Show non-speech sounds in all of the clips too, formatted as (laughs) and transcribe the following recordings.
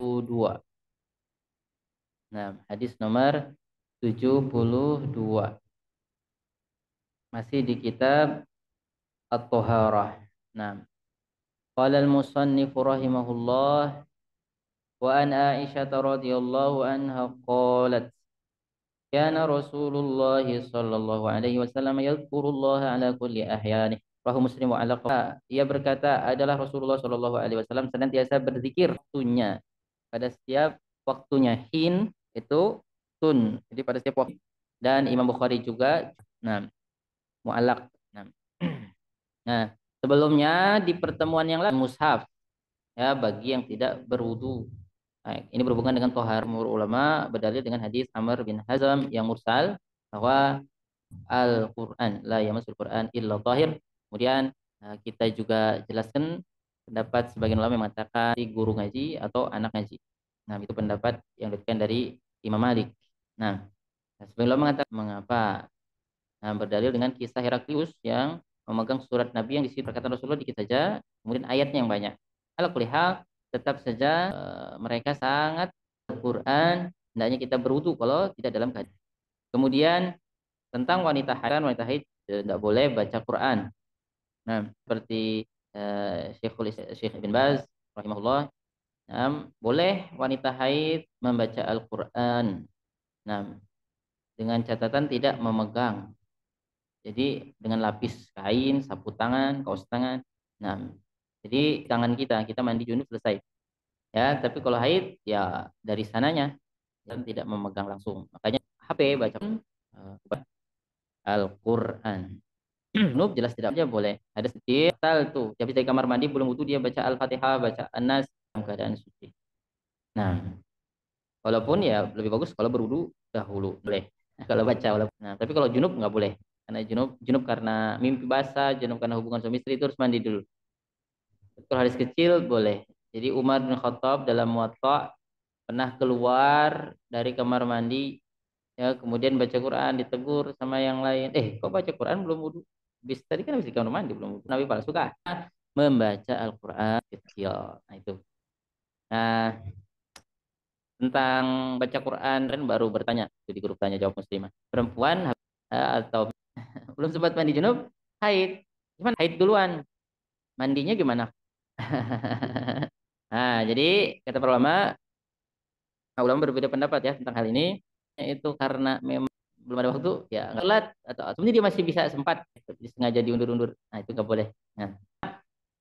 Nah, hadis nomor 72. Masih di kitab at tuharah Nah, Qala al musannif rahimahullah wa an Aisyah radhiyallahu anha qalat كان رسول الله صلى الله عليه وسلم يذكر الله Rahu Muslim ala Ia berkata adalah Rasulullah Shallallahu Alaihi Wasallam senantiasa berzikir waktunya pada setiap waktunya hin itu tun. Jadi pada setiap waktu dan Imam Bukhari juga nah mualak. Nah. (clears throat) nah, sebelumnya di pertemuan yang lain mushaf ya bagi yang tidak berwudu. Nah, ini berhubungan dengan tohar mur ulama berdalil dengan hadis Amr bin Hazam yang mursal bahwa Al-Qur'an la yamasul Qur'an illa tahir. Kemudian nah, kita juga jelaskan pendapat sebagian ulama yang mengatakan si guru ngaji atau anak ngaji. Nah, itu pendapat yang diberikan dari Imam Malik. Nah, nah, sebagian ulama mengatakan mengapa nah, berdalil dengan kisah Heraklius yang memegang surat Nabi yang disini perkataan Rasulullah dikit saja, kemudian ayatnya yang banyak. Kalau kulihat, tetap saja e, mereka sangat al Quran, hendaknya kita berwudu kalau tidak dalam keadaan. Kemudian tentang wanita haid, wanita haid tidak eh, boleh baca Quran. Nah, seperti Eh, Syekhul Syekh Ibn Baz rahimahullah Nah, boleh wanita haid membaca Al-Quran. Nah, dengan catatan tidak memegang. Jadi dengan lapis kain, sapu tangan, kaos tangan. Nah, jadi tangan kita, kita mandi junub selesai. Ya, tapi kalau haid ya dari sananya dan tidak memegang langsung. Makanya HP baca hmm. eh, Al-Quran. Junub (clears throat) jelas tidak saja boleh. Ada sedikit tal tuh, jadi dari kamar mandi belum butuh dia baca Al-Fatihah, baca Anas dalam keadaan suci. Nah, walaupun ya lebih bagus kalau berwudu dahulu boleh. Nah, kalau baca walaupun. Nah, tapi kalau junub nggak boleh. Karena junub junub karena mimpi basah, junub karena hubungan suami istri itu harus mandi dulu. Kalau hadis kecil boleh. Jadi Umar bin Khattab dalam Muwatta pernah keluar dari kamar mandi ya kemudian baca Quran ditegur sama yang lain eh kok baca Quran belum wudhu bis tadi kan bisa di kamar mandi belum nabi palsu suka membaca Al-Quran kecil nah itu nah tentang baca Quran dan baru bertanya itu di grup tanya jawab muslimah perempuan atau (laughs) belum sempat mandi junub haid cuman haid duluan mandinya gimana (laughs) nah jadi kata para ulama ulama berbeda pendapat ya tentang hal ini itu karena memang belum ada waktu hmm. ya nggak telat atau sebenarnya dia masih bisa sempat gitu. sengaja diundur-undur nah itu nggak boleh nah.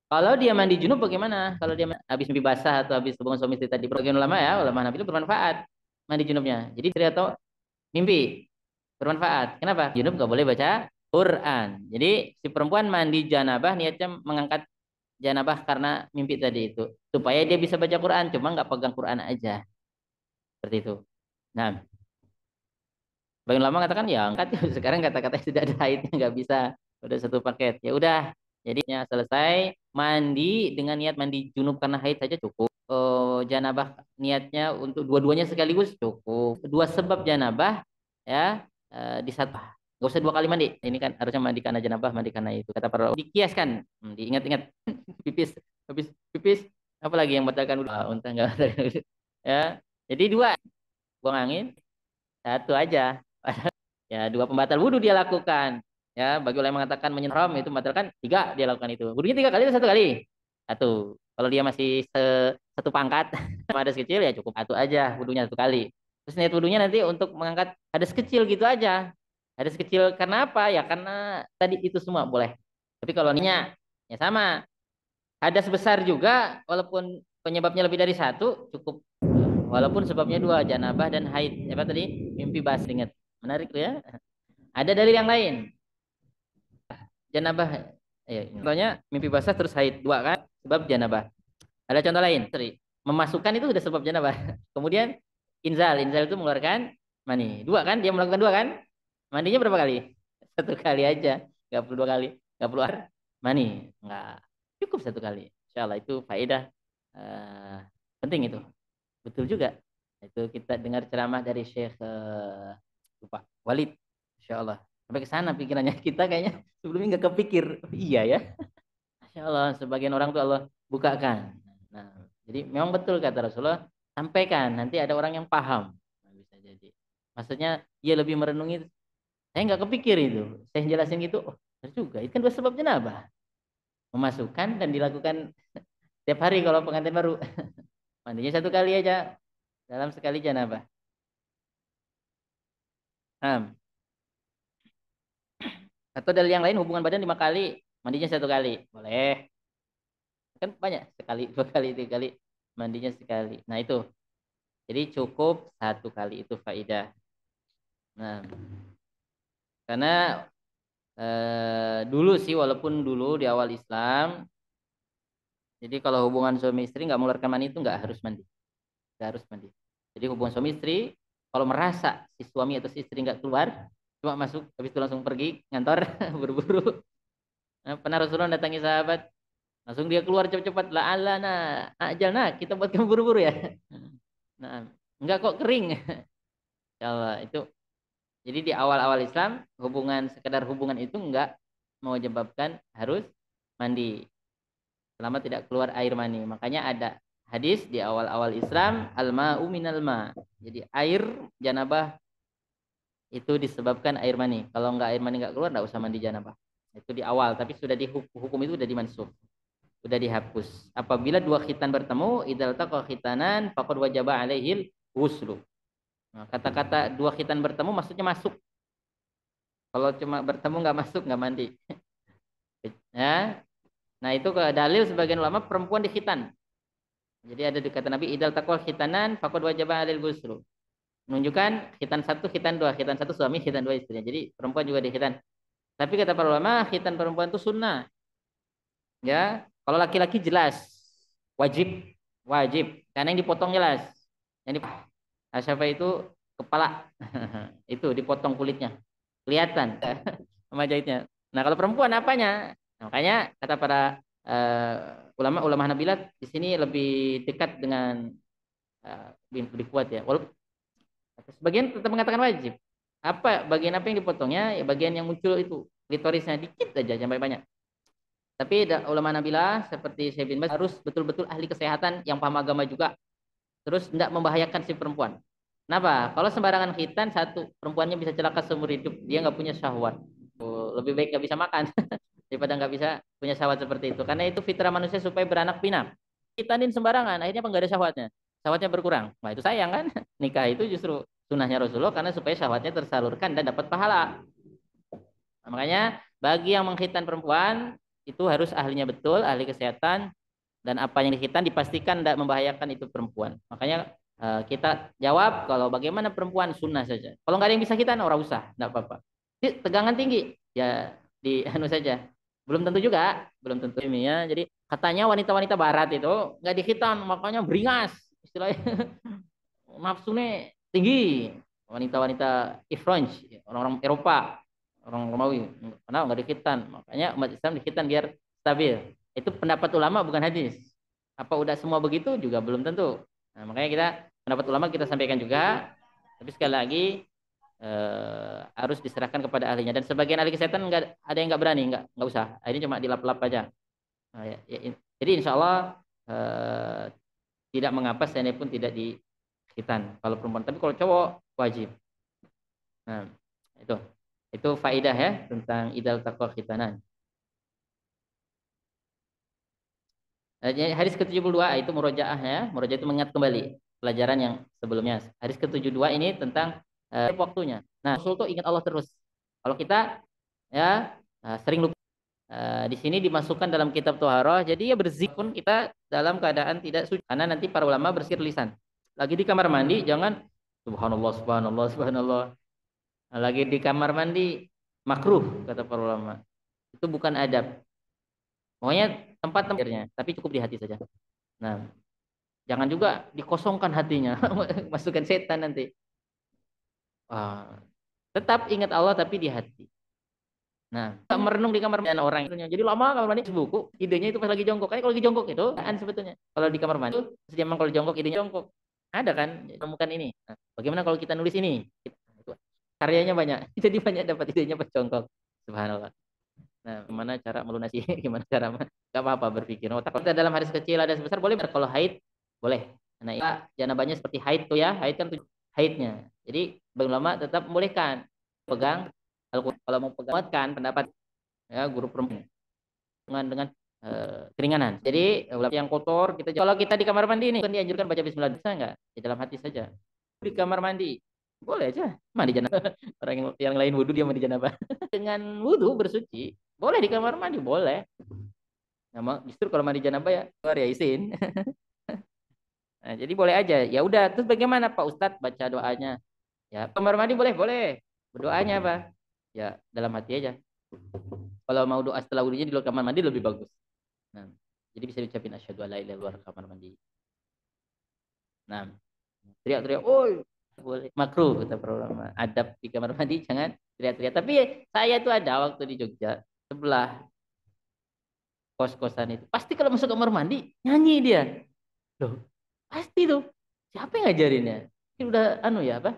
kalau dia mandi junub bagaimana kalau dia habis mimpi basah atau habis hubungan suami istri tadi bagian ulama ya ulama nabi itu bermanfaat mandi junubnya jadi ternyata atau mimpi bermanfaat kenapa junub nggak boleh baca Quran jadi si perempuan mandi janabah niatnya mengangkat janabah karena mimpi tadi itu supaya dia bisa baca Quran cuma nggak pegang Quran aja seperti itu nah Sebagian lama katakan ya angkat (laughs) sekarang kata-kata sudah ada haidnya nggak bisa udah satu paket ya udah jadinya selesai mandi dengan niat mandi junub karena haid saja cukup e, janabah niatnya untuk dua-duanya sekaligus cukup dua sebab janabah ya e, di satu Gak usah dua kali mandi. Ini kan harusnya mandi karena janabah, mandi karena itu. Kata para dikiaskan, hmm, diingat-ingat (laughs) pipis, habis pipis, apa lagi yang batalkan udah unta enggak batalkan (laughs) Ya. Jadi dua buang angin, satu aja ya dua pembatal wudhu dia lakukan ya bagi orang mengatakan menyeram itu membatalkan tiga dia lakukan itu wudhunya tiga kali atau satu kali satu kalau dia masih se satu pangkat hadas (laughs) kecil ya cukup satu aja wudhunya satu kali terus niat wudhunya nanti untuk mengangkat hadas kecil gitu aja hadas kecil kenapa ya karena tadi itu semua boleh tapi kalau niatnya ya sama hadas besar juga walaupun penyebabnya lebih dari satu cukup walaupun sebabnya dua janabah dan haid apa tadi mimpi bahas ingat Menarik ya. Ada dalil yang lain. Janabah. Eh, Ayo, iya. contohnya mimpi basah terus haid dua kan sebab janabah. Ada contoh lain, Sorry. Memasukkan itu sudah sebab janabah. (laughs) Kemudian inzal, inzal itu mengeluarkan mani. Dua kan? Dia melakukan dua kan? Mandinya berapa kali? (laughs) Satu kali aja. Gak perlu dua kali. Gak perlu mani. Enggak. Cukup satu kali. Insya Allah itu faedah uh, penting itu. Betul juga. Itu kita dengar ceramah dari Syekh uh, eh, lupa Walid Insya Allah sampai ke sana pikirannya (laughs) kita kayaknya sebelumnya nggak kepikir iya ya (laughs) Insya Allah sebagian orang tuh Allah bukakan nah jadi memang betul kata Rasulullah sampaikan nanti ada orang yang paham nah, bisa jadi maksudnya dia lebih merenungi saya nggak kepikir itu saya jelasin gitu oh benar juga itu kan dua sebab apa? memasukkan dan dilakukan setiap (laughs) hari kalau pengantin baru mandinya satu kali aja dalam sekali janabah Nah. Atau dari yang lain hubungan badan lima kali, mandinya satu kali. Boleh. Kan banyak sekali, (laughs) dua kali, tiga kali, mandinya sekali. Nah itu. Jadi cukup satu kali itu faidah. Nah. Karena eh, dulu sih, walaupun dulu di awal Islam, jadi kalau hubungan suami istri nggak mengeluarkan mani itu nggak harus mandi. Nggak harus mandi. Jadi hubungan suami istri kalau merasa si suami atau si istri nggak keluar, cuma masuk habis itu langsung pergi ngantor (laughs) buru-buru. Nah, pernah Rasulullah datangi sahabat, langsung dia keluar cepat-cepat lah ajal na kita buat kamu buru-buru ya. (laughs) Nah, nggak kok kering. (laughs) Ya Allah itu jadi di awal-awal Islam hubungan sekedar hubungan itu nggak mau menyebabkan harus mandi selama tidak keluar air mani. Makanya ada hadis di awal-awal Islam al-ma'u minal Jadi air janabah itu disebabkan air mani. Kalau nggak air mani nggak keluar nggak usah mandi janabah. Itu di awal, tapi sudah dihukum itu sudah dimansuh. Sudah dihapus. Apabila dua khitan bertemu, idal taqa khitanan faqad wajaba alaihil huslu. Nah, kata-kata dua khitan bertemu maksudnya masuk. Kalau cuma bertemu nggak masuk nggak mandi. (laughs) ya. Nah, itu ke dalil sebagian ulama perempuan dikhitan. Jadi ada kata Nabi idal takwa khitanan fakod wajib alil gusru. Menunjukkan khitan satu, khitan dua, khitan satu suami, khitan dua istrinya. Jadi perempuan juga di khitan. Tapi kata para ulama, khitan perempuan itu sunnah. Ya, kalau laki-laki jelas wajib, wajib. Karena yang dipotong jelas. Yang dipotong. Nah, Asyafa itu kepala. (laughs) itu dipotong kulitnya. Kelihatan sama (laughs) jahitnya. Nah, kalau perempuan apanya? makanya kata para ulama-ulama eh, Hanabilah di sini lebih dekat dengan uh, lebih kuat ya. Walaupun sebagian tetap mengatakan wajib. Apa bagian apa yang dipotongnya? Ya bagian yang muncul itu litorisnya dikit aja sampai banyak. Tapi ulama Nabila seperti saya bin Bas harus betul-betul ahli kesehatan yang paham agama juga. Terus tidak membahayakan si perempuan. Kenapa? Kalau sembarangan khitan satu perempuannya bisa celaka seumur hidup. Dia nggak punya syahwat. Oh, lebih baik nggak bisa makan. (laughs) daripada nggak bisa punya syahwat seperti itu karena itu fitrah manusia supaya beranak pinak kita nih sembarangan akhirnya nggak ada syahwatnya syahwatnya berkurang wah itu sayang kan (laughs) nikah itu justru sunnahnya Rasulullah karena supaya syahwatnya tersalurkan dan dapat pahala nah, makanya bagi yang mengkhitan perempuan itu harus ahlinya betul ahli kesehatan dan apa yang dikhitan dipastikan tidak membahayakan itu perempuan makanya eh, kita jawab kalau bagaimana perempuan sunnah saja kalau nggak ada yang bisa kita orang usah nggak apa-apa tegangan tinggi ya di (laughs) anu saja belum tentu juga, belum tentu ini ya. Jadi katanya wanita-wanita barat itu nggak dihitan, makanya beringas istilahnya. (laughs) Nafsunya tinggi. Wanita-wanita Ifranj, orang-orang Eropa, orang Romawi, kenapa nggak dihitan? Makanya umat Islam dihitan biar stabil. Itu pendapat ulama bukan hadis. Apa udah semua begitu juga belum tentu. Nah, makanya kita pendapat ulama kita sampaikan juga. Tapi sekali lagi eh, harus diserahkan kepada ahlinya dan sebagian ahli kesehatan enggak ada yang nggak berani nggak nggak usah ini cuma dilap-lap aja nah, ya, ya, in, ya. jadi insya Allah eh, tidak mengapa saya pun tidak di khitan kalau perempuan tapi kalau cowok wajib nah itu itu faidah ya tentang idal takwa khitanan eh, Hadis ke-72 itu murojaah ya. Murojaah itu mengingat kembali pelajaran yang sebelumnya. Hadis ke-72 ini tentang eh, waktunya. Nah, Rasul itu ingat Allah terus. Kalau kita ya eh, sering lupa. Uh, di sini dimasukkan dalam kitab tuharoh. jadi ya berzikun pun kita dalam keadaan tidak suci. Karena nanti para ulama bersih lisan. Lagi di kamar mandi, jangan subhanallah, subhanallah, subhanallah. Nah, lagi di kamar mandi, makruh, kata para ulama. Itu bukan adab. Pokoknya tempat tempatnya, tapi cukup di hati saja. Nah, jangan juga dikosongkan hatinya, (laughs) masukkan setan nanti uh, tetap ingat Allah tapi di hati. Nah, tak hmm. merenung di kamar mandi orang itu. Jadi lama kamar mandi buku, idenya itu pas lagi jongkok. Kan kalau lagi jongkok itu kan sebetulnya. Kalau di kamar mandi, setiap kalau jongkok idenya jongkok. Ada kan temukan ini. Nah, bagaimana kalau kita nulis ini? Karyanya banyak. (laughs) Jadi banyak dapat idenya pas jongkok. Subhanallah. Nah, gimana cara melunasi? (laughs) Gimana cara? Gak apa-apa berpikir. Otak kita dalam hari kecil ada sebesar boleh. Kalau haid boleh. Nah, ya jangan banyak seperti haid tuh ya. Haid kan haidnya. Jadi lama tetap membolehkan pegang kalau mau pegang kuatkan pendapat ya guru perempuan dengan dengan uh, keringanan. Jadi ulama yang kotor kita kalau kita di kamar mandi ini kan dianjurkan baca bismillah bisa enggak? Di dalam hati saja. Di kamar mandi boleh aja mandi janabah. (laughs) Orang yang, yang lain wudhu dia mandi janabah. (laughs) dengan wudhu bersuci boleh di kamar mandi boleh. Nama justru kalau mandi janabah ya keluar ya izin. (laughs) Nah, jadi boleh aja. Ya udah, terus bagaimana Pak Ustadz baca doanya? Ya, kamar mandi boleh, boleh. Berdoanya apa? Ya, dalam hati aja. Kalau mau doa setelah wudhunya di luar kamar mandi lebih bagus. Nah, jadi bisa diucapin asyhadu alla ilaha luar kamar mandi. Nah, teriak-teriak, "Oi, boleh makruh kata ulama. Adab di kamar mandi jangan teriak-teriak. Tapi saya tuh ada waktu di Jogja sebelah kos-kosan itu. Pasti kalau masuk kamar mandi nyanyi dia. Loh, pasti tuh. Siapa yang ngajarinnya? Ini udah anu ya apa?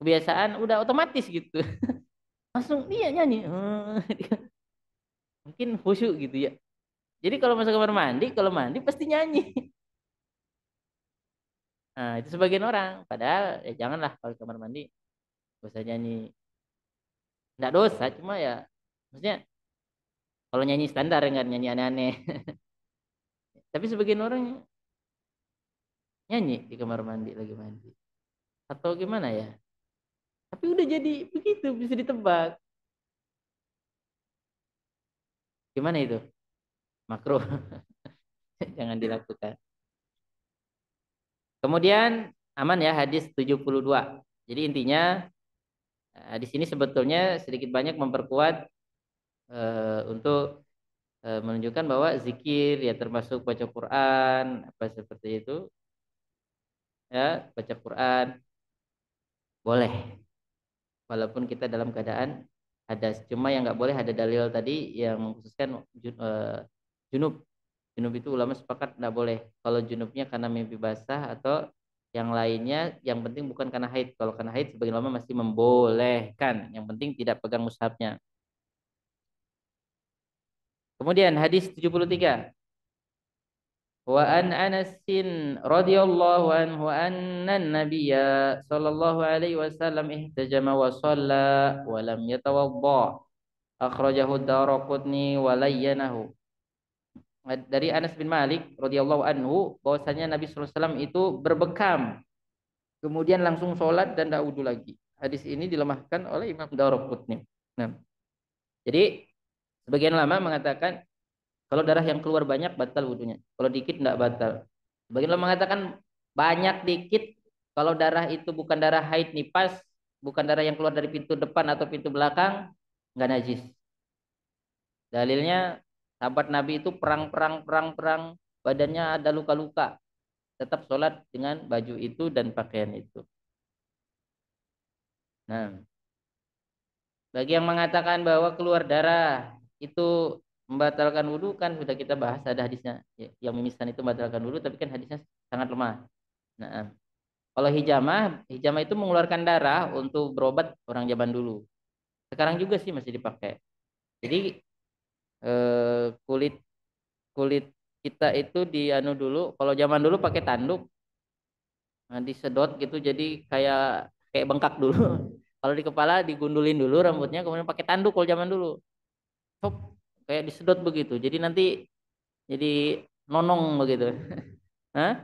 kebiasaan udah otomatis gitu (laughs) langsung dia nyanyi eh, (laughs) mungkin khusyuk gitu ya jadi kalau masuk kamar mandi kalau mandi pasti nyanyi (laughs) nah itu sebagian orang padahal ya janganlah kalau kamar mandi gak nyanyi nggak dosa cuma ya maksudnya kalau nyanyi standar nggak nyanyi aneh-aneh tapi sebagian orang nyanyi di kamar mandi lagi mandi atau gimana ya tapi udah jadi begitu, bisa ditebak. Gimana itu? Makro. (laughs) Jangan dilakukan. Kemudian aman ya hadis 72. Jadi intinya eh, di sini sebetulnya sedikit banyak memperkuat e, untuk e, menunjukkan bahwa zikir ya termasuk baca Quran apa seperti itu ya baca Quran boleh walaupun kita dalam keadaan ada Cuma yang nggak boleh ada dalil tadi yang mengkhususkan eh, junub. Junub itu ulama sepakat nggak boleh. Kalau junubnya karena mimpi basah atau yang lainnya, yang penting bukan karena haid. Kalau karena haid, sebagian ulama masih membolehkan. Yang penting tidak pegang mushafnya. Kemudian hadis 73. وأن أنس رضي الله عنه أن النبي صلى الله عليه وسلم اهتجم وصلى ولم يتوضأ أخرجه wa layyanahu dari Anas bin Malik radhiyallahu anhu bahwasanya Nabi wasallam itu berbekam kemudian langsung sholat dan tidak wudu lagi hadis ini dilemahkan oleh Imam nah. jadi sebagian lama mengatakan kalau darah yang keluar banyak batal wudhunya. Kalau dikit tidak batal. Bagi lo mengatakan banyak dikit kalau darah itu bukan darah haid nipas, bukan darah yang keluar dari pintu depan atau pintu belakang, nggak najis. Dalilnya sahabat Nabi itu perang-perang perang-perang badannya ada luka-luka. Tetap sholat dengan baju itu dan pakaian itu. Nah, bagi yang mengatakan bahwa keluar darah itu membatalkan wudhu kan sudah kita bahas ada hadisnya ya, yang memisahkan itu membatalkan wudhu tapi kan hadisnya sangat lemah nah kalau hijamah hijamah itu mengeluarkan darah untuk berobat orang zaman dulu sekarang juga sih masih dipakai jadi eh, kulit kulit kita itu di anu dulu kalau zaman dulu pakai tanduk nah, disedot gitu jadi kayak kayak bengkak dulu (laughs) kalau di kepala digundulin dulu rambutnya kemudian pakai tanduk kalau zaman dulu kayak disedot begitu. Jadi nanti jadi nonong begitu. (laughs) Hah?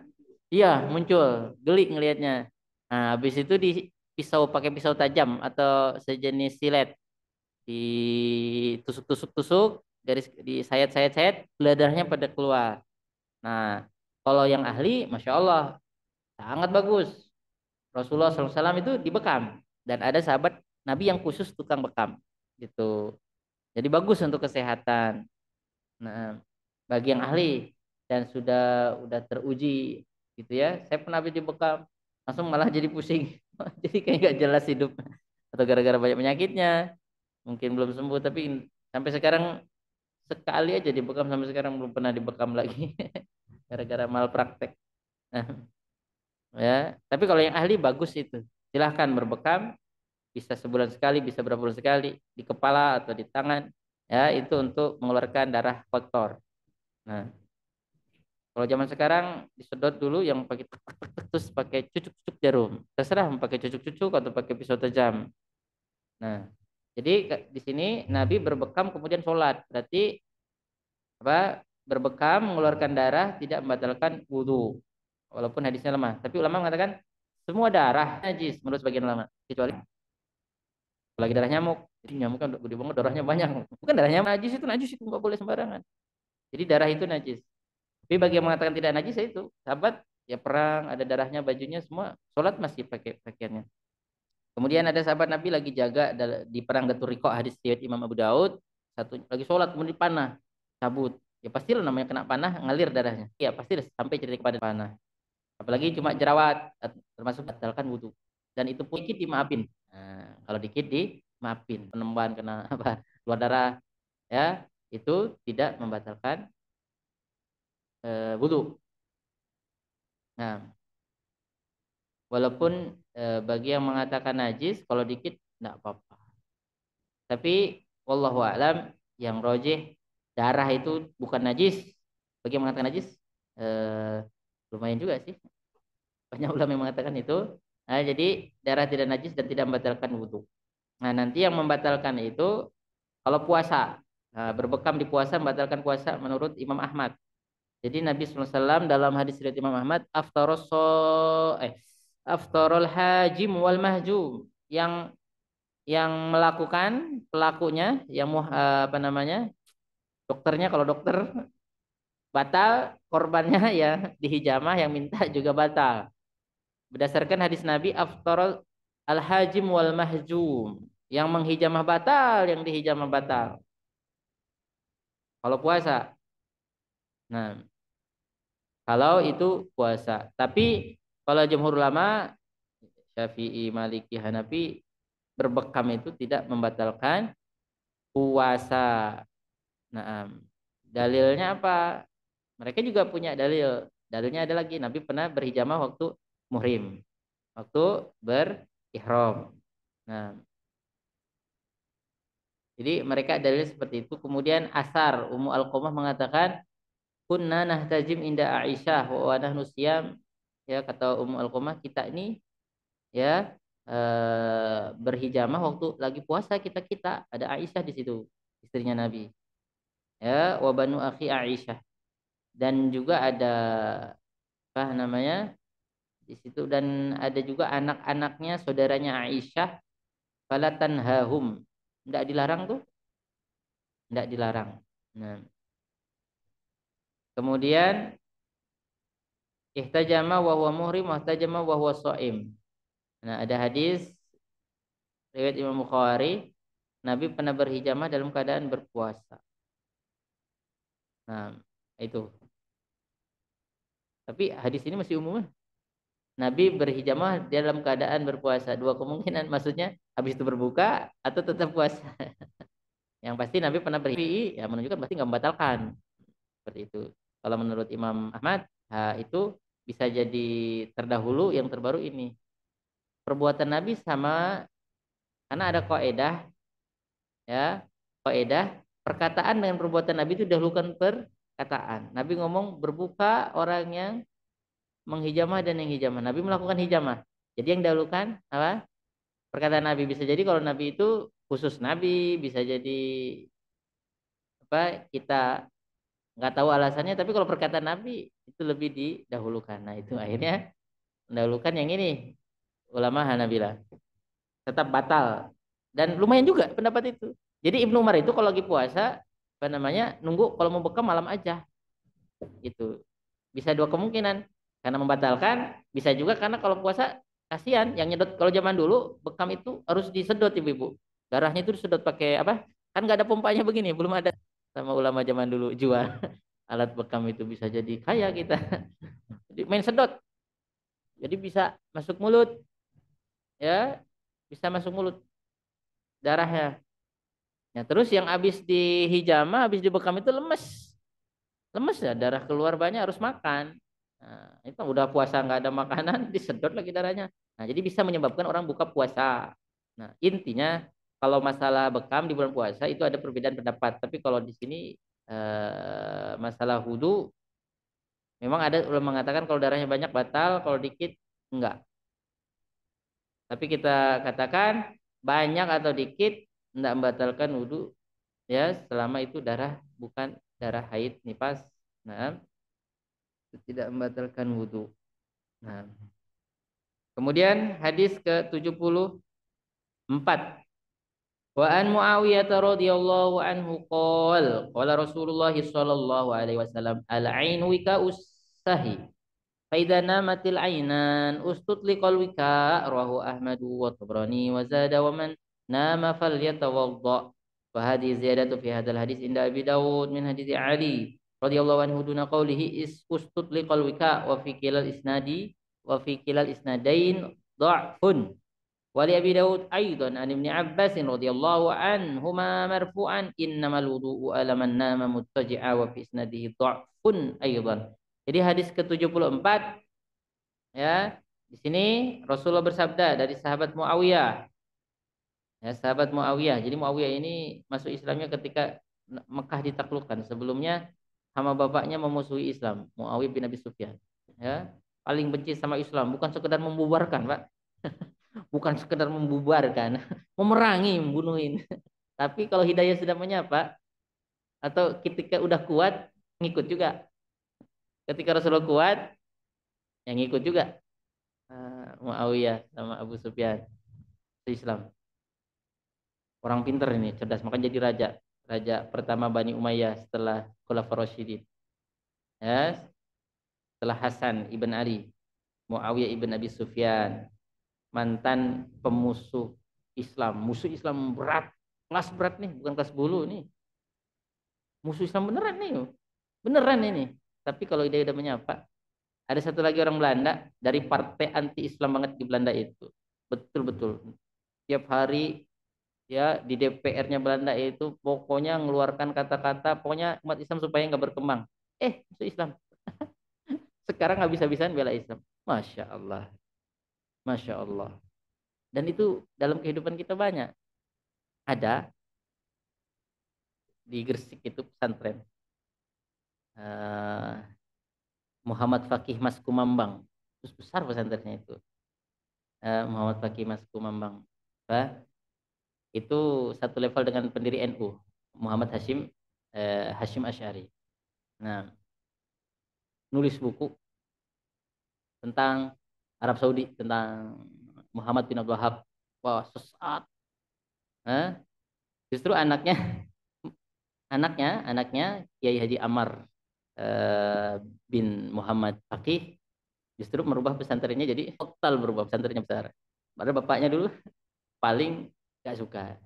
Iya, muncul, gelik ngelihatnya. Nah, habis itu di pisau pakai pisau tajam atau sejenis silet ditusuk-tusuk-tusuk garis di sayat-sayat-sayat beladarnya pada keluar. Nah, kalau yang ahli, masya Allah, sangat bagus. Rasulullah SAW itu dibekam dan ada sahabat Nabi yang khusus tukang bekam gitu. Jadi bagus untuk kesehatan. Nah, bagi yang ahli hmm. dan sudah udah teruji gitu ya. Saya pernah habis bekam, langsung malah (laughs) jadi pusing. (laughs) jadi kayak nggak jelas hidup atau gara-gara banyak penyakitnya. Mungkin belum sembuh tapi sampai sekarang sekali aja dibekam sampai sekarang belum pernah dibekam lagi (laughs) gara-gara malpraktek. Nah, ya, tapi kalau yang ahli bagus itu. Silahkan berbekam bisa sebulan sekali, bisa berapa bulan sekali di kepala atau di tangan, ya itu untuk mengeluarkan darah kotor. Nah, kalau zaman sekarang disedot dulu yang pakai terus pakai cucuk-cucuk jarum. Terserah mau pakai cucuk-cucuk atau pakai pisau tajam. Nah, jadi di sini Nabi berbekam kemudian sholat. Berarti apa? Berbekam mengeluarkan darah tidak membatalkan wudhu. Walaupun hadisnya lemah. Tapi ulama mengatakan semua darah najis menurut sebagian ulama kecuali apalagi darah nyamuk jadi nyamuk kan gede banget darahnya banyak bukan darahnya najis itu najis itu nggak boleh sembarangan jadi darah itu najis tapi bagi yang mengatakan tidak najis ya itu sahabat ya perang ada darahnya bajunya semua sholat masih pakai pakaiannya kemudian ada sahabat nabi lagi jaga di perang Gaturiko hadis riwayat Imam Abu Daud satu lagi sholat kemudian panah cabut ya pasti lah namanya kena panah ngalir darahnya ya pasti sampai cerita kepada panah apalagi cuma jerawat termasuk batalkan wudhu dan itu pun dimaafin Nah, kalau dikit di mapin penembahan kena (laughs) apa luar darah ya itu tidak membatalkan e, eh, wudhu. Nah, walaupun e, bagi yang mengatakan najis kalau dikit tidak apa-apa. Tapi wallahu alam yang rojih darah itu bukan najis. Bagi yang mengatakan najis e, lumayan juga sih. Banyak ulama yang mengatakan itu Nah, jadi darah tidak najis dan tidak membatalkan wudhu. Nah, nanti yang membatalkan itu kalau puasa. Nah, berbekam di puasa membatalkan puasa menurut Imam Ahmad. Jadi Nabi SAW dalam hadis riwayat Imam Ahmad, so, eh, aftarul hajim wal mahjum yang yang melakukan pelakunya yang eh, apa namanya dokternya kalau dokter batal korbannya (laughs) ya dihijamah yang minta juga batal Berdasarkan hadis Nabi, aftar al-hajim wal mahjum. Yang menghijamah batal, yang dihijamah batal. Kalau puasa. Nah, kalau itu puasa. Tapi kalau jumhur ulama Syafi'i, Maliki, Hanafi berbekam itu tidak membatalkan puasa. Nah, dalilnya apa? Mereka juga punya dalil. Dalilnya ada lagi. Nabi pernah berhijamah waktu muhrim, waktu berihram. Nah, jadi mereka dalil seperti itu. Kemudian Asar Ummu al mengatakan kunna nahtajim inda Aisyah wa nahnu siyam ya kata Ummu al kita ini ya e, berhijamah waktu lagi puasa kita-kita ada Aisyah di situ istrinya Nabi. Ya wa banu akhi Aisyah. Dan juga ada apa namanya? di situ dan ada juga anak-anaknya saudaranya Aisyah falatan hahum tidak dilarang tuh tidak dilarang nah. kemudian ihtajama wa huwa muhrim ihtajama wa huwa shaim nah ada hadis riwayat Imam Bukhari Nabi pernah berhijamah dalam keadaan berpuasa nah itu tapi hadis ini masih umum ah. Nabi berhijamah dalam keadaan berpuasa. Dua kemungkinan, maksudnya habis itu berbuka atau tetap puasa. (laughs) Yang pasti Nabi pernah berhijamah, ya menunjukkan pasti nggak membatalkan. Seperti itu. Kalau menurut Imam Ahmad, itu bisa jadi terdahulu yang terbaru ini. Perbuatan Nabi sama karena ada koedah, ya koedah perkataan dengan perbuatan Nabi itu dahulukan perkataan. Nabi ngomong berbuka orang yang menghijamah dan yang hijamah. Nabi melakukan hijamah. Jadi yang dahulukan apa? Perkataan Nabi bisa jadi kalau Nabi itu khusus Nabi, bisa jadi apa? Kita nggak tahu alasannya, tapi kalau perkataan Nabi itu lebih didahulukan. Nah itu akhirnya mendahulukan yang ini ulama Hanabila tetap batal dan lumayan juga pendapat itu. Jadi Ibnu Umar itu kalau lagi puasa apa namanya nunggu kalau mau bekam malam aja gitu bisa dua kemungkinan karena membatalkan bisa juga karena kalau puasa kasihan yang nyedot kalau zaman dulu bekam itu harus disedot ibu-ibu. Darahnya itu disedot pakai apa? Kan nggak ada pompanya begini, belum ada sama ulama zaman dulu jual (laughs) alat bekam itu bisa jadi kaya kita. (laughs) Jadi main sedot. Jadi bisa masuk mulut. Ya, bisa masuk mulut darahnya. ya terus yang habis di hijama, habis di bekam itu lemes. Lemes ya, darah keluar banyak harus makan. Nah, itu udah puasa nggak ada makanan (laughs) disedot lagi darahnya. Nah, jadi bisa menyebabkan orang buka puasa. Nah, intinya kalau masalah bekam di bulan puasa itu ada perbedaan pendapat. Tapi kalau di sini eh, masalah hudu memang ada ulama mengatakan kalau darahnya banyak batal, kalau dikit enggak. Tapi kita katakan banyak atau dikit enggak membatalkan wudhu ya selama itu darah bukan darah haid nifas. Nah, tidak membatalkan wudhu. Nah. Kemudian hadis ke-74. Wa an Muawiyah radhiyallahu anhu qol qala Rasulullah sallallahu alaihi wasallam al ain wika ussahi fa idza namatil ainan ustutliqal wika rahu Ahmad wa Tabrani wa zada wa man nama falyatawadda wa hadhihi ziyadatu fi hadzal hadis inda Abi Dawud min hadis Ali radhiyallahu anhu duna qawlihi is ustut liqal wika wa fi kilal isnadi wa fi kilal isnadain da'fun wa li abi daud aidan an ibni abbas radhiyallahu anhuma marfu'an innamal wudu'u ala man nama muttaji'a wa fi isnadihi da'fun aidan jadi hadis ke-74 ya di sini Rasulullah bersabda dari sahabat Muawiyah ya sahabat Muawiyah jadi Muawiyah ini masuk Islamnya ketika Mekah ditaklukkan sebelumnya sama bapaknya memusuhi Islam, Muawiyah bin Abi Sufyan. Ya, paling benci sama Islam, bukan sekedar membubarkan, Pak. (laughs) bukan sekedar membubarkan, (laughs) memerangi, membunuhin. (laughs) Tapi kalau hidayah sudah menyapa atau ketika udah kuat, ngikut juga. Ketika Rasulullah kuat, yang ngikut juga. Ah, Muawiyah sama Abu Sufyan Islam. Orang pinter ini, cerdas, makanya jadi raja raja pertama Bani Umayyah setelah Khulafaur Rasyidin. Ya, setelah Hasan ibn Ali, Muawiyah ibn Abi Sufyan, mantan pemusuh Islam, musuh Islam berat, kelas berat nih, bukan kelas bulu nih. Musuh Islam beneran nih, beneran ini. Tapi kalau dia udah menyapa, ada satu lagi orang Belanda dari partai anti Islam banget di Belanda itu, betul-betul. Tiap hari ya di DPR-nya Belanda itu pokoknya mengeluarkan kata-kata pokoknya umat Islam supaya nggak berkembang. Eh, itu Islam. (laughs) Sekarang nggak bisa bisaan bela Islam. Masya Allah. Masya Allah. Dan itu dalam kehidupan kita banyak. Ada di Gresik itu pesantren. Uh, Muhammad Fakih Mas Kumambang. Terus besar pesantrennya itu. Uh, Muhammad Fakih Mas Kumambang. Bah, itu satu level dengan pendiri NU Muhammad Hashim eh, Hashim Ashari. Nah, nulis buku tentang Arab Saudi tentang Muhammad bin Abdul Wahab. Wah, sesat. Nah, justru anaknya anaknya anaknya Kiai Haji Amar eh, bin Muhammad Faqih justru merubah pesantrennya jadi total berubah pesantrennya besar. Padahal bapaknya dulu paling nggak suka.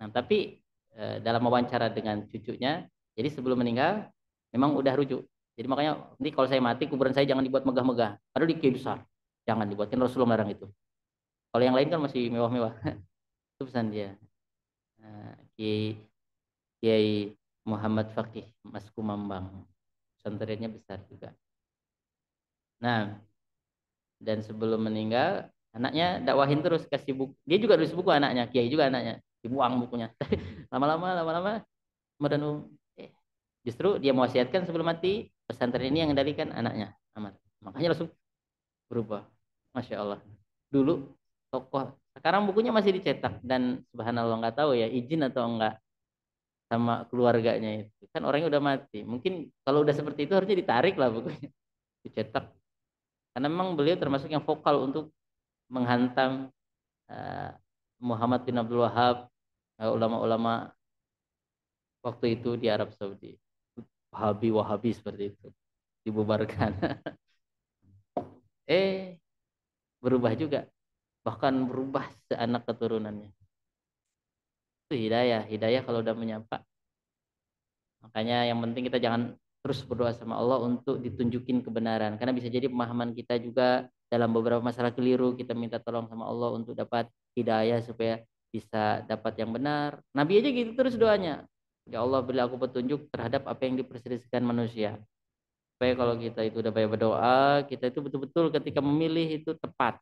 Nah, tapi e, dalam wawancara dengan cucunya, jadi sebelum meninggal memang udah rujuk. Jadi makanya nanti kalau saya mati kuburan saya jangan dibuat megah-megah. Aduh dikiai besar. Jangan dibuatkan Rasulullah melarang itu. Kalau yang lain kan masih mewah-mewah. (laughs) itu pesan dia. Nah, Kiai Muhammad Fakih Mas Kumambang. Santriannya besar juga. Nah, dan sebelum meninggal anaknya dakwahin terus kasih buku dia juga tulis buku anaknya kiai juga anaknya dibuang bukunya (laughs) lama-lama lama-lama merenung eh, justru dia mewasiatkan sebelum mati pesantren ini yang kendalikan anaknya Amat. makanya langsung berubah masya Allah dulu tokoh sekarang bukunya masih dicetak dan subhanallah nggak tahu ya izin atau enggak sama keluarganya itu kan orangnya udah mati mungkin kalau udah seperti itu harusnya ditarik lah bukunya dicetak karena memang beliau termasuk yang vokal untuk menghantam uh, Muhammad bin Abdul Wahab eh, ulama-ulama waktu itu di Arab Saudi Wahabi Wahabi seperti itu dibubarkan (laughs) eh berubah juga bahkan berubah seanak keturunannya itu hidayah hidayah kalau udah menyapa makanya yang penting kita jangan terus berdoa sama Allah untuk ditunjukin kebenaran karena bisa jadi pemahaman kita juga dalam beberapa masalah keliru kita minta tolong sama Allah untuk dapat hidayah supaya bisa dapat yang benar. Nabi aja gitu terus doanya. Ya Allah bila aku petunjuk terhadap apa yang diperselisihkan manusia. Supaya kalau kita itu udah banyak berdoa, kita itu betul-betul ketika memilih itu tepat.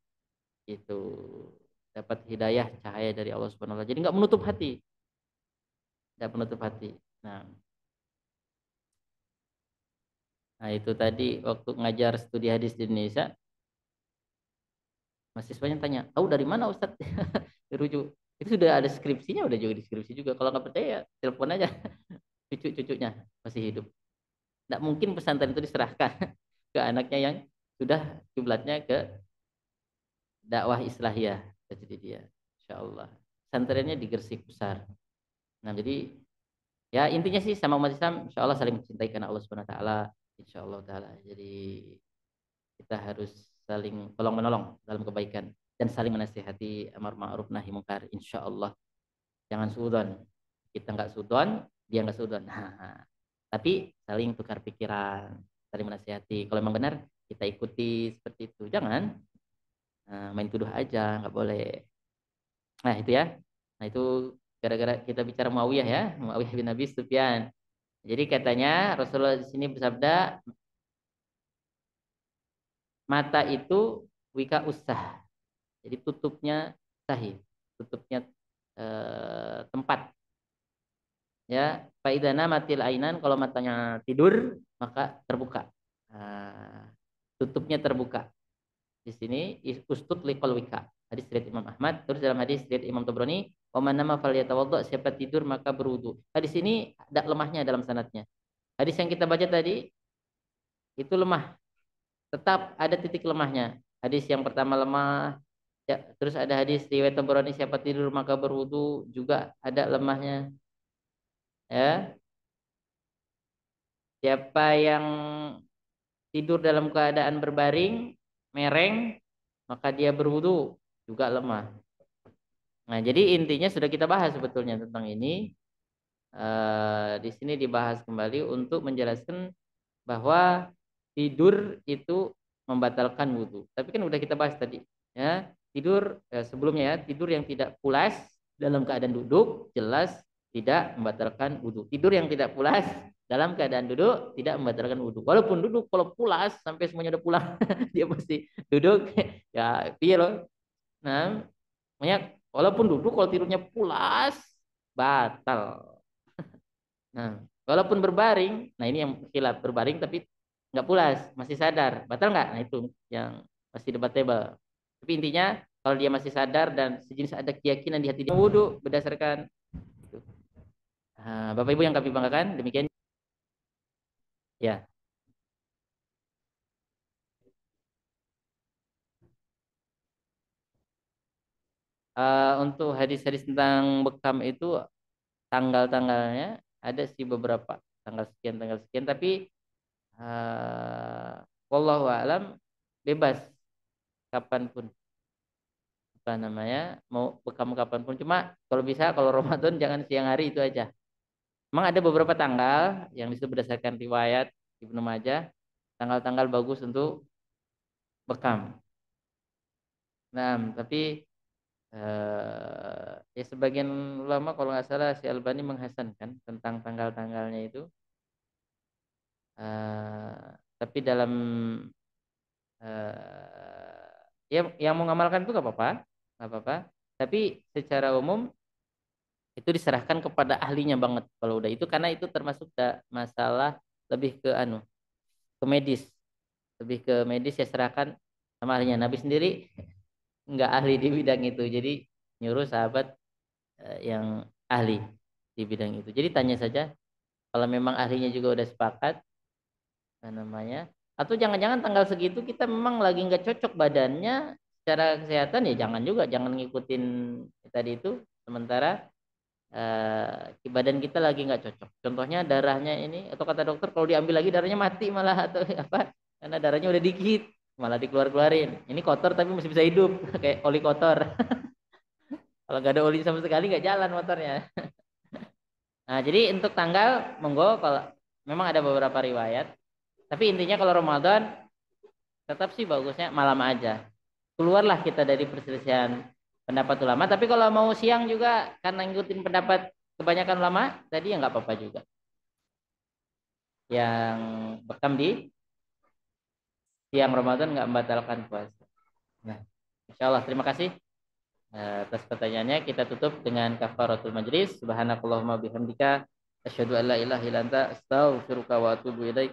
Itu dapat hidayah cahaya dari Allah Subhanahu wa taala. Jadi nggak menutup hati. Enggak menutup hati. Nah, Nah itu tadi waktu ngajar studi hadis di Indonesia mahasiswanya tanya tahu dari mana Ustadz (laughs) dirujuk itu sudah ada skripsinya udah juga deskripsi juga kalau nggak percaya telepon aja (laughs) cucu-cucunya masih hidup tidak mungkin pesantren itu diserahkan (laughs) ke anaknya yang sudah jumlahnya ke dakwah islahiyah jadi dia insya Allah pesantrennya di besar nah jadi ya intinya sih sama umat Islam insya Allah saling mencintai karena Allah swt, wa taala insya Allah jadi kita harus saling tolong menolong dalam kebaikan dan saling menasihati amar ma'ruf nahi mungkar insyaallah jangan sudon kita nggak sudon dia nggak sudon tapi saling tukar pikiran saling menasihati kalau memang benar kita ikuti seperti itu jangan eh, main tuduh aja nggak boleh nah itu ya nah itu gara-gara kita bicara Muawiyah ya Muawiyah bin Abi Sufyan jadi katanya Rasulullah di sini bersabda mata itu wika usah. Jadi tutupnya sahih, tutupnya e, tempat. Ya, faidana matil ainan kalau matanya tidur maka terbuka. e, tutupnya terbuka. Di sini ustut liqal wika. Hadis riwayat Imam Ahmad, terus dalam hadis riwayat Imam Tobroni, "Oman nama falyatawaddo, siapa tidur maka berudu. Hadis ini ada lemahnya dalam sanatnya. Hadis yang kita baca tadi itu lemah tetap ada titik lemahnya. Hadis yang pertama lemah, ya, terus ada hadis riwayat tabrani siapa tidur maka berwudu juga ada lemahnya. Ya. Siapa yang tidur dalam keadaan berbaring, mereng, maka dia berwudu juga lemah. Nah, jadi intinya sudah kita bahas sebetulnya tentang ini. Uh, di sini dibahas kembali untuk menjelaskan bahwa tidur itu membatalkan wudhu. Tapi kan udah kita bahas tadi, ya tidur eh, sebelumnya ya tidur yang tidak pulas dalam keadaan duduk jelas tidak membatalkan wudhu. Tidur yang tidak pulas dalam keadaan duduk tidak membatalkan wudhu. Walaupun duduk kalau pulas sampai semuanya udah pulang (laughs) dia pasti duduk (laughs) ya piye loh. Nah, banyak walaupun duduk kalau tidurnya pulas batal. (laughs) Nah, walaupun berbaring, nah ini yang khilaf berbaring tapi nggak pulas, masih sadar, batal nggak? Nah itu yang masih debatable. Tapi intinya kalau dia masih sadar dan sejenis ada keyakinan di hati dia wudhu berdasarkan itu. Ah, Bapak Ibu yang kami banggakan, demikian. Ya. Uh, untuk hadis-hadis tentang bekam itu tanggal-tanggalnya ada sih beberapa tanggal sekian tanggal sekian tapi uh, wallahu alam bebas kapanpun apa namanya mau bekam kapanpun cuma kalau bisa kalau Ramadan jangan siang hari itu aja memang ada beberapa tanggal yang disebut berdasarkan riwayat Ibnu Majah tanggal-tanggal bagus untuk bekam nah tapi eh, ya sebagian ulama kalau nggak salah si Albani menghasankan tentang tanggal-tanggalnya itu Uh, tapi dalam uh, eh, yang yang mengamalkan itu gak apa-apa, gak apa-apa. Tapi secara umum itu diserahkan kepada ahlinya banget kalau udah itu karena itu termasuk masalah lebih ke anu ke medis lebih ke medis ya serahkan sama ahlinya Nabi nah, sendiri nggak ahli di bidang itu jadi nyuruh sahabat eh, yang ahli di bidang itu jadi tanya saja kalau memang ahlinya juga udah sepakat apa nah, namanya atau jangan-jangan tanggal segitu kita memang lagi nggak cocok badannya secara kesehatan ya jangan juga jangan ngikutin tadi itu sementara eh, badan kita lagi nggak cocok contohnya darahnya ini atau kata dokter kalau diambil lagi darahnya mati malah atau (laughs) apa karena darahnya udah dikit malah dikeluar-keluarin ini kotor tapi masih bisa hidup (laughs) kayak oli kotor (laughs) kalau nggak ada oli sama sekali nggak jalan motornya nah jadi untuk tanggal monggo kalau memang ada beberapa riwayat tapi intinya kalau Ramadan tetap sih bagusnya malam aja. Keluarlah kita dari perselisihan pendapat ulama. Tapi kalau mau siang juga karena ngikutin pendapat kebanyakan ulama tadi ya nggak apa-apa juga. Yang bekam di siang Ramadan nggak membatalkan puasa. Nah, insya Allah terima kasih eh, atas pertanyaannya. Kita tutup dengan kafaratul majlis. Subhanakallahumma bihamdika. Asyhadu an la ilaha illa anta astaghfiruka wa atubu ilaik.